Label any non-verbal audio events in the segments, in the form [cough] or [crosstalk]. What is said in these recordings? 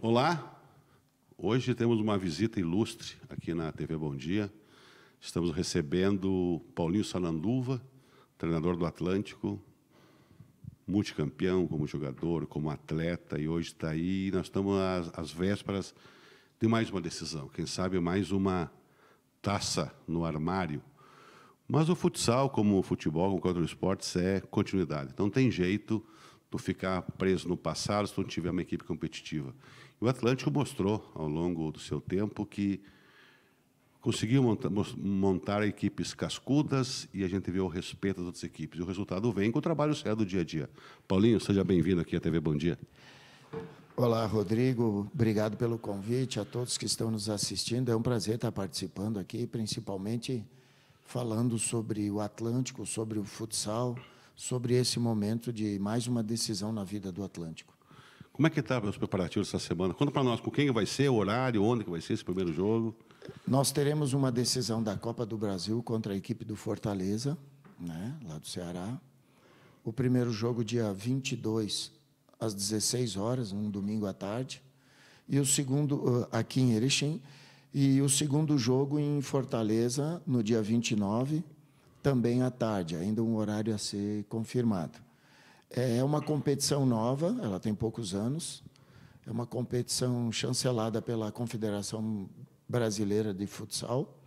Olá, hoje temos uma visita ilustre aqui na TV Bom Dia. Estamos recebendo Paulinho Sananduva, treinador do Atlântico, multicampeão como jogador, como atleta, e hoje está aí. Nós estamos às, às vésperas de mais uma decisão, quem sabe mais uma taça no armário. Mas o futsal, como o futebol, como outros esportes, é continuidade. Não tem jeito tu ficar preso no passado se tu não tiver uma equipe competitiva. E o Atlântico mostrou, ao longo do seu tempo, que conseguiu monta montar equipes cascudas e a gente vê o respeito das outras equipes. E o resultado vem com o trabalho sério do dia a dia. Paulinho, seja bem-vindo aqui à TV Bom Dia. Olá, Rodrigo. Obrigado pelo convite. A todos que estão nos assistindo, é um prazer estar participando aqui, principalmente falando sobre o Atlântico, sobre o futsal sobre esse momento de mais uma decisão na vida do Atlântico. Como é que está os preparativos essa semana? Conta para nós com quem vai ser, o horário, onde que vai ser esse primeiro jogo. Nós teremos uma decisão da Copa do Brasil contra a equipe do Fortaleza, né, lá do Ceará. O primeiro jogo dia 22 às 16 horas, um domingo à tarde. E o segundo aqui em Erechim e o segundo jogo em Fortaleza no dia 29 também à tarde, ainda um horário a ser confirmado. É uma competição nova, ela tem poucos anos, é uma competição chancelada pela Confederação Brasileira de Futsal,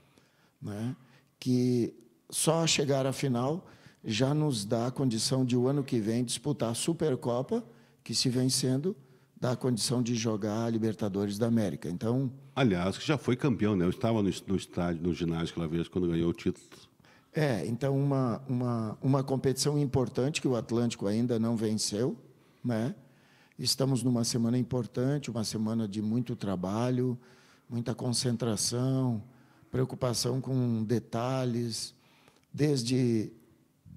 né, que só a chegar à final já nos dá a condição de, o ano que vem, disputar a Supercopa, que, se vencendo, dá a condição de jogar a Libertadores da América. Então, Aliás, que já foi campeão, né? Eu estava no, no estádio, no ginásio aquela vez, quando ganhou o título é, então uma, uma, uma competição importante que o Atlântico ainda não venceu, né? Estamos numa semana importante, uma semana de muito trabalho, muita concentração, preocupação com detalhes. Desde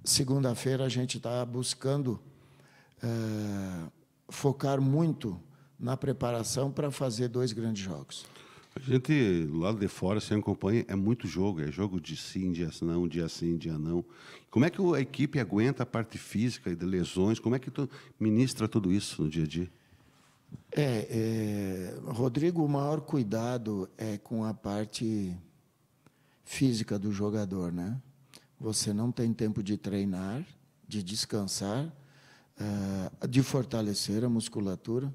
segunda-feira a gente está buscando é, focar muito na preparação para fazer dois grandes jogos. A gente, lado de fora, se acompanha, é muito jogo. É jogo de sim, dia não, dia sim, dia não. Como é que a equipe aguenta a parte física e de lesões? Como é que tu ministra tudo isso no dia a dia? É, é, Rodrigo, o maior cuidado é com a parte física do jogador, né? Você não tem tempo de treinar, de descansar, ah, de fortalecer a musculatura.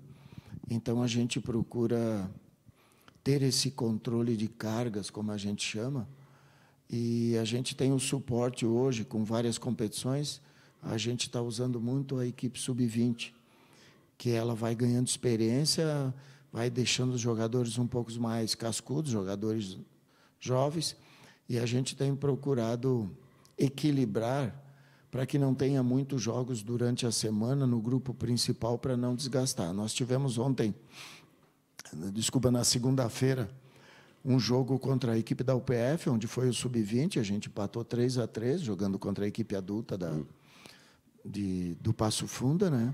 Então a gente procura ter esse controle de cargas, como a gente chama. E a gente tem um suporte hoje com várias competições. A gente está usando muito a equipe sub-20, que ela vai ganhando experiência, vai deixando os jogadores um pouco mais cascudos, jogadores jovens, e a gente tem procurado equilibrar para que não tenha muitos jogos durante a semana no grupo principal para não desgastar. Nós tivemos ontem desculpa, na segunda-feira, um jogo contra a equipe da UPF, onde foi o sub-20, a gente empatou 3 a 3 jogando contra a equipe adulta da, hum. de, do Passo Funda, né?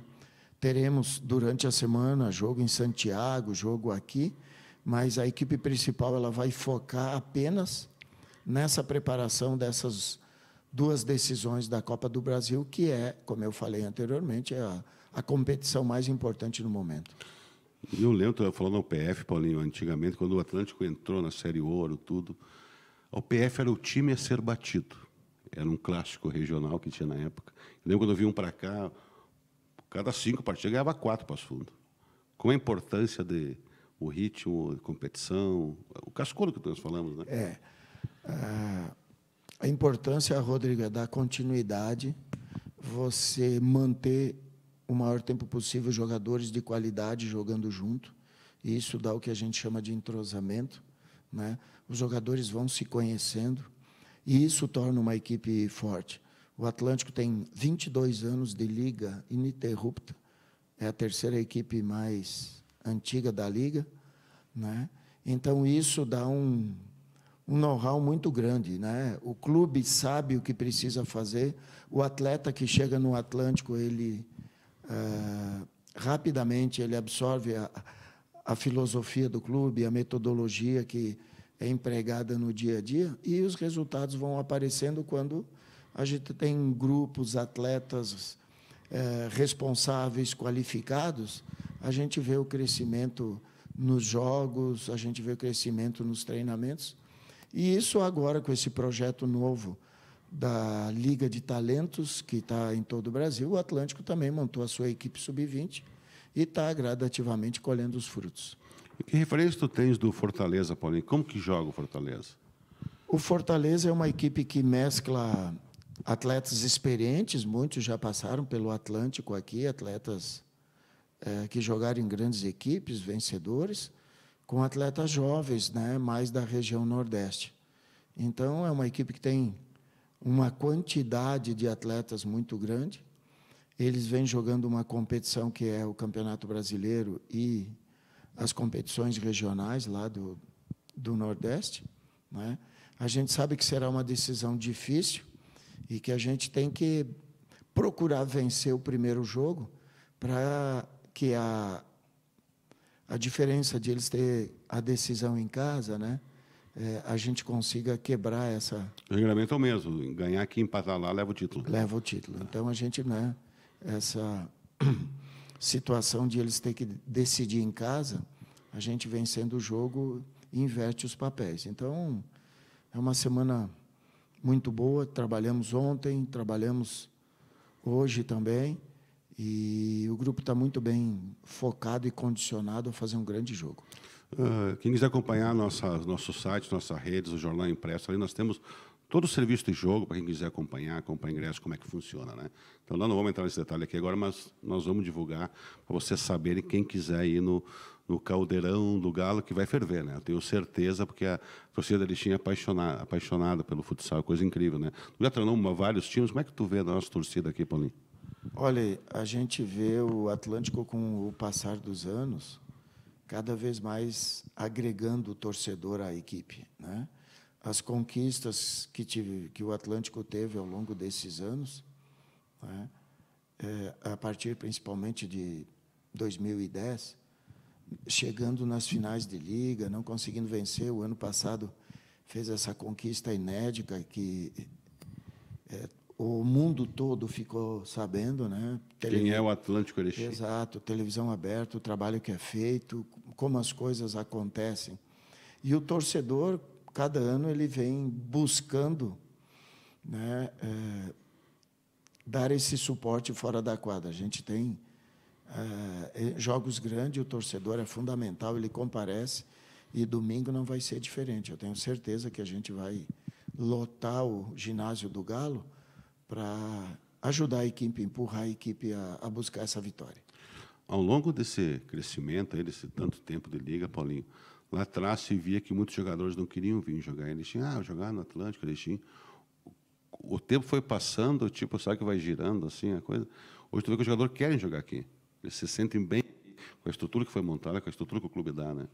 Teremos durante a semana jogo em Santiago, jogo aqui, mas a equipe principal ela vai focar apenas nessa preparação dessas duas decisões da Copa do Brasil, que é, como eu falei anteriormente, é a, a competição mais importante no momento. Eu lembro, eu falando ao PF, Paulinho, antigamente, quando o Atlântico entrou na Série Ouro, tudo, o PF era o time a ser batido. Era um clássico regional que tinha na época. Eu lembro quando eu vi um para cá, cada cinco partidas ganhava quatro para os fundos. Com a importância de o ritmo, a competição, o cascudo que nós falamos, né? É. Ah, a importância, Rodrigo, é da continuidade, você manter o maior tempo possível jogadores de qualidade jogando junto. E isso dá o que a gente chama de entrosamento. Né? Os jogadores vão se conhecendo e isso torna uma equipe forte. O Atlântico tem 22 anos de liga ininterrupta. É a terceira equipe mais antiga da liga, né? Então isso dá um, um know-how muito grande, né? O clube sabe o que precisa fazer. O atleta que chega no Atlântico ele eh, rapidamente ele absorve a, a filosofia do clube, a metodologia que é empregada no dia a dia, e os resultados vão aparecendo quando a gente tem grupos, atletas eh, responsáveis, qualificados, a gente vê o crescimento nos jogos, a gente vê o crescimento nos treinamentos. E isso agora, com esse projeto novo, da Liga de Talentos, que está em todo o Brasil, o Atlântico também montou a sua equipe sub-20 e está gradativamente colhendo os frutos. E que referência tu tens do Fortaleza, Paulinho? Como que joga o Fortaleza? O Fortaleza é uma equipe que mescla atletas experientes, muitos já passaram pelo Atlântico aqui, atletas é, que jogaram em grandes equipes, vencedores, com atletas jovens, né, mais da região Nordeste. Então, é uma equipe que tem uma quantidade de atletas muito grande. Eles vêm jogando uma competição que é o Campeonato Brasileiro e as competições regionais lá do, do Nordeste. Né? A gente sabe que será uma decisão difícil e que a gente tem que procurar vencer o primeiro jogo para que a, a diferença de eles ter a decisão em casa, né? é, a gente consiga quebrar essa. O regulamento é o mesmo, ganhar aqui, empatar lá, leva o título. Leva o título. Então a gente, né, essa [clears throat] situação de eles ter que decidir em casa, a gente vencendo o jogo e inverte os papéis. Então é uma semana muito boa. Trabalhamos ontem, trabalhamos hoje também. E o grupo está muito bem focado e condicionado a fazer um grande jogo. Ah, quem quiser acompanhar nossa, nosso site, nossas redes, o jornal impresso, ali nós temos todo o serviço de jogo para quem quiser acompanhar, comprar ingresso, como é que funciona. Né? Então, nós não vamos entrar nesse detalhe aqui agora, mas nós vamos divulgar para vocês saberem quem quiser ir no, no caldeirão do Galo que vai ferver, né? Eu tenho certeza, porque a torcida ali tinha é apaixonada, apaixonada pelo futsal, coisa incrível, né? Tu já treinou vários times, como é que tu vê a nossa torcida aqui, Paulinho? Olha, a gente vê o Atlântico com o passar dos anos, cada vez mais agregando o torcedor à equipe. Né? As conquistas que, tive, que o Atlântico teve ao longo desses anos, né? é, a partir principalmente de 2010, chegando nas finais de liga, não conseguindo vencer, o ano passado fez essa conquista inédita que é, o mundo todo ficou sabendo, né? Tele... Quem é o Atlântico Erechim? Exato, televisão aberta, o trabalho que é feito, como as coisas acontecem. E o torcedor, cada ano, ele vem buscando né, é, dar esse suporte fora da quadra. A gente tem é, é jogos grandes, o torcedor é fundamental, ele comparece, e domingo não vai ser diferente. Eu tenho certeza que a gente vai lotar o ginásio do Galo para ajudar a equipe, empurrar a equipe a, a, buscar essa vitória. Ao longo desse crescimento, aí, desse tanto tempo de liga, Paulinho, lá atrás se via que muitos jogadores não queriam vir jogar Eles tinham, Ah, jogar no Atlântico, Eles tinham. O tempo foi passando, tipo, sabe que vai girando assim a coisa. Hoje tu vê que os jogadores querem jogar aqui. Eles se sentem bem com a estrutura que foi montada, com a estrutura que o clube dá, né?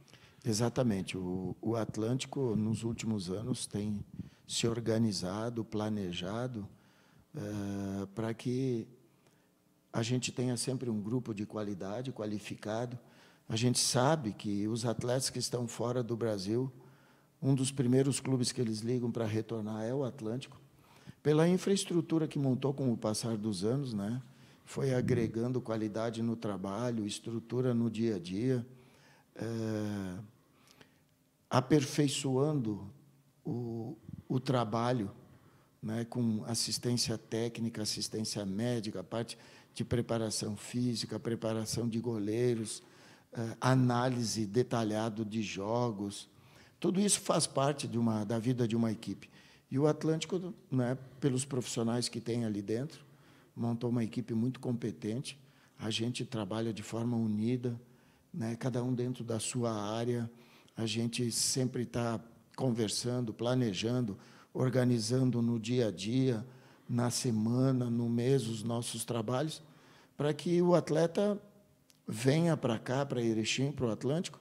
Exatamente. O, o Atlântico, nos últimos anos, tem se organizado, planejado eh, para que a gente tenha sempre um grupo de qualidade, qualificado. A gente sabe que os atletas que estão fora do Brasil, um dos primeiros clubes que eles ligam para retornar é o Atlântico, pela infraestrutura que montou com o passar dos anos, né? foi agregando qualidade no trabalho, estrutura no dia a dia, é, aperfeiçoando o, o trabalho né, com assistência técnica, assistência médica, parte de preparação física, preparação de goleiros, eh, análise detalhada de jogos. Tudo isso faz parte de uma, da vida de uma equipe. E o Atlântico, né, pelos profissionais que tem ali dentro, montou uma equipe muito competente. A gente trabalha de forma unida, né, cada um dentro da sua área. A gente sempre está conversando, planejando organizando no dia a dia, na semana, no mês, os nossos trabalhos, para que o atleta venha para cá, para Erechim, para o Atlântico,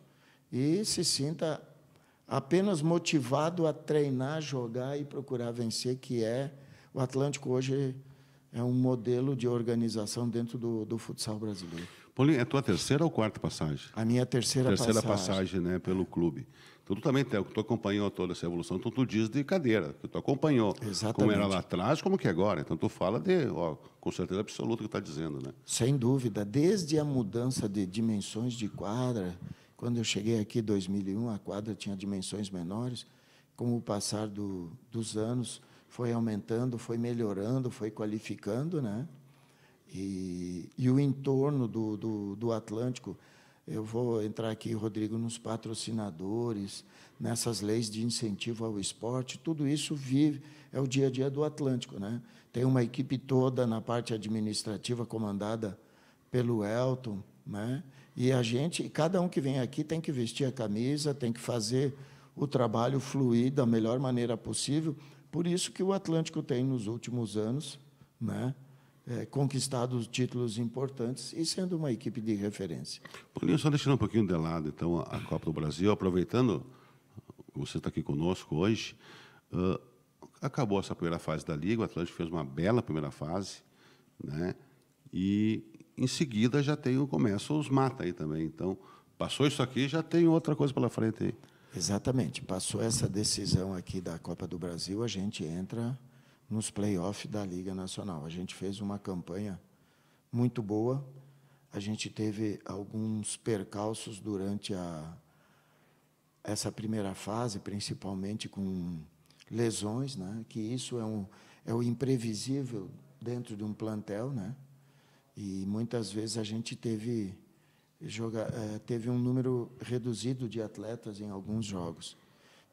e se sinta apenas motivado a treinar, jogar e procurar vencer, que é o Atlântico hoje é um modelo de organização dentro do, do futsal brasileiro. Paulinho, é tua terceira ou quarta passagem? A minha terceira, terceira passagem. Terceira passagem, né, pelo clube tu também tem, tu acompanhou toda essa evolução, então tu diz de cadeira, que tu acompanhou. Exatamente. Como era lá atrás, como que é agora. Então, tu fala de, ó, com certeza absoluta o que está dizendo, né? Sem dúvida. Desde a mudança de dimensões de quadra, quando eu cheguei aqui em 2001, a quadra tinha dimensões menores, com o passar do, dos anos, foi aumentando, foi melhorando, foi qualificando, né? E, e o entorno do, do, do Atlântico eu vou entrar aqui, Rodrigo, nos patrocinadores, nessas leis de incentivo ao esporte, tudo isso vive, é o dia a dia do Atlântico. Né? Tem uma equipe toda na parte administrativa comandada pelo Elton, né? e a gente, cada um que vem aqui tem que vestir a camisa, tem que fazer o trabalho fluir da melhor maneira possível. Por isso que o Atlântico tem, nos últimos anos, né? é, conquistado títulos importantes e sendo uma equipe de referência. Paulinho, só deixando um pouquinho de lado, então, a Copa do Brasil, aproveitando você está aqui conosco hoje, uh, acabou essa primeira fase da Liga, o Atlético fez uma bela primeira fase, né? E em seguida já tem o começo os mata aí também. Então, passou isso aqui, já tem outra coisa pela frente aí. Exatamente. Passou essa decisão aqui da Copa do Brasil, a gente entra nos playoffs da Liga Nacional. A gente fez uma campanha muito boa. A gente teve alguns percalços durante a, essa primeira fase, principalmente com lesões, né? que isso é, um, é o imprevisível dentro de um plantel. Né? E muitas vezes a gente teve, joga, é, teve um número reduzido de atletas em alguns jogos.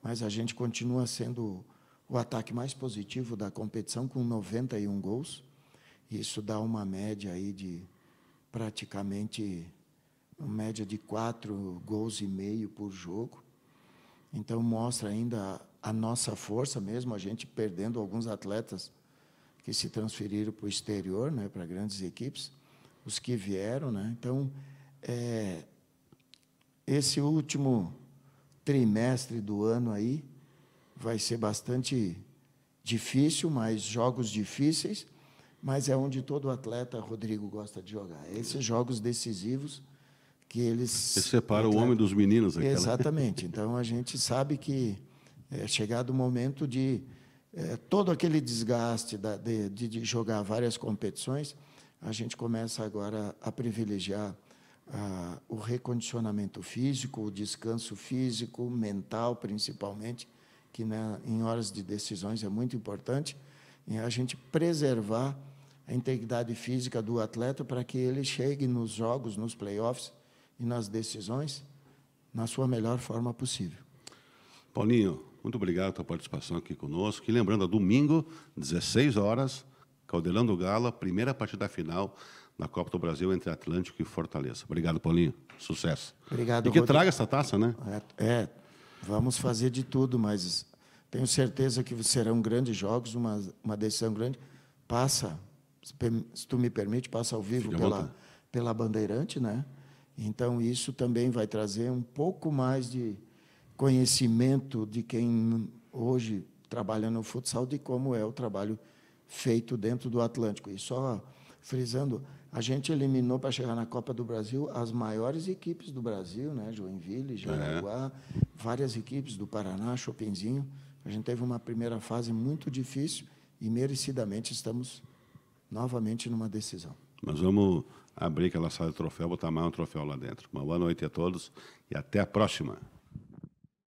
Mas a gente continua sendo o ataque mais positivo da competição com 91 gols. Isso dá uma média aí de praticamente uma média de quatro gols e meio por jogo. Então mostra ainda a, a nossa força mesmo, a gente perdendo alguns atletas que se transferiram para o exterior, né, para grandes equipes, os que vieram, né. Então é, esse último trimestre do ano aí vai ser bastante difícil, mas jogos difíceis, mas é onde todo atleta Rodrigo gosta de jogar. Esses jogos decisivos que eles Você separa o homem dos meninos aquela. Exatamente. [laughs] Então a gente sabe que é, é chegado o momento de é, todo aquele desgaste da, de, de jogar várias competições, a gente começa agora a privilegiar ah, o recondicionamento físico, o descanso físico, mental principalmente, que né, em horas de decisões é muito importante, é a gente preservar a integridade física do atleta para que ele chegue nos jogos, nos playoffs e nas decisões na sua melhor forma possível. Paulinho, muito obrigado pela participação aqui conosco. E lembrando, é domingo, 16 horas, Caldeirão do Gala, primeira partida final na Copa do Brasil entre Atlântico e Fortaleza. Obrigado, Paulinho. Sucesso. Obrigado, E que Rodrigo. traga essa taça, né? É, é Vamos fazer de tudo, mas tenho certeza que serão grandes jogos, uma, uma decisão grande. Passa, se tu me permite, passa ao vivo pela, pela Bandeirante, né? Então, isso também vai trazer um pouco mais de conhecimento de quem hoje trabalha no futsal, de como é o trabalho feito dentro do Atlântico. E só frisando, a gente eliminou para chegar na Copa do Brasil as maiores equipes do Brasil, né? Joinville, Jaraguá, é. várias equipes do Paraná, Chopinzinho. A gente teve uma primeira fase muito difícil e merecidamente estamos novamente numa decisão. Mas vamos abrir aquela sala de troféu, botar mais um troféu lá dentro. Uma boa noite a todos e até a próxima.